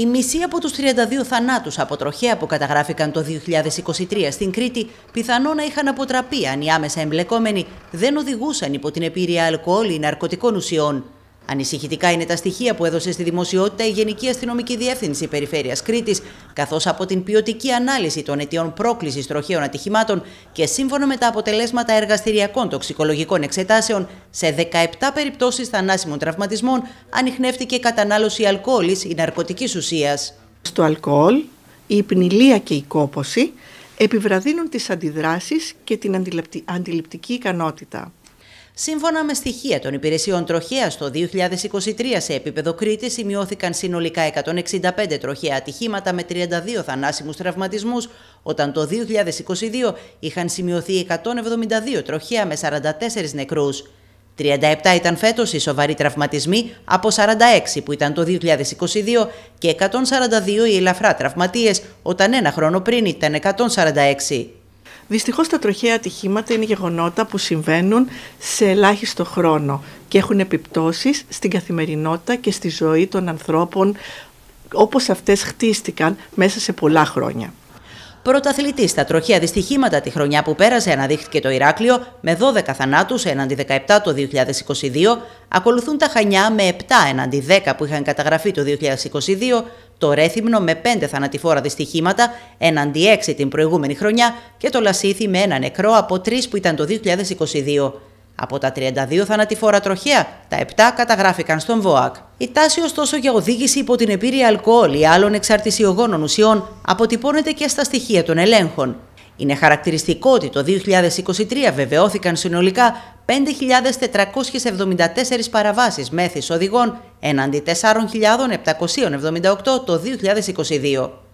Η μισή από τους 32 θανάτους από τροχέα που καταγράφηκαν το 2023 στην Κρήτη πιθανόν να είχαν αποτραπεί αν οι άμεσα εμπλεκόμενοι δεν οδηγούσαν υπό την επίρρεια αλκοόλ ή ναρκωτικών ουσιών. Ανησυχητικά είναι τα στοιχεία που έδωσε στη δημοσιότητα η Γενική Αστυνομική Διεύθυνση Περιφέρειας Κρήτης, καθώς από την ποιοτική ανάλυση των αιτιών πρόκλησης τροχαίων ατυχημάτων και σύμφωνα με τα αποτελέσματα εργαστηριακών τοξικολογικών εξετάσεων, σε 17 περιπτώσεις θανάσιμων τραυματισμών ανοιχνεύτηκε κατανάλωση αλκοόλης ή ναρκωτικής ουσίας. Στο αλκοόλ, η υπνηλία και η κόποση επιβραδύνουν τις αντιδράσεις και την αντιληπτική ικανότητα. Σύμφωνα με στοιχεία των υπηρεσιών τροχέας, το 2023 σε επίπεδο Κρήτη σημειώθηκαν συνολικά 165 τροχαία ατυχήματα με 32 θανάσιμους τραυματισμούς, όταν το 2022 είχαν σημειωθεί 172 τροχαία με 44 νεκρούς. 37 ήταν φέτος οι σοβαροί τραυματισμοί από 46 που ήταν το 2022 και 142 οι ελαφρά τραυματίες, όταν ένα χρόνο πριν ήταν 146. Δυστυχώς τα τροχαία ατυχήματα είναι γεγονότα που συμβαίνουν σε ελάχιστο χρόνο και έχουν επιπτώσεις στην καθημερινότητα και στη ζωή των ανθρώπων όπως αυτές χτίστηκαν μέσα σε πολλά χρόνια πρωταθλητής στα τροχιά δυστυχήματα τη χρονιά που πέρασε, αναδείχθηκε το Ηράκλειο με 12 θανάτους έναντι 17 το 2022. Ακολουθούν τα Χανιά με 7 έναντι 10 που είχαν καταγραφεί το 2022, το Ρέθυμνο με 5 θανατηφόρα δυστυχήματα έναντι 6 την προηγούμενη χρονιά και το Λασίθι με ένα νεκρό από 3 που ήταν το 2022. Από τα 32 θανατηφόρα τροχέα, τα 7 καταγράφηκαν στον ΒΟΑΚ. Η τάση ωστόσο για οδήγηση υπό την επίρρεια αλκοόλ ή άλλων εξαρτησιογόνων ουσιών αποτυπώνεται και στα στοιχεία των ελέγχων. Είναι χαρακτηριστικό ότι το 2023 βεβαιώθηκαν συνολικά 5.474 παραβάσεις μέθης οδηγών έναντι 4.778 το 2022.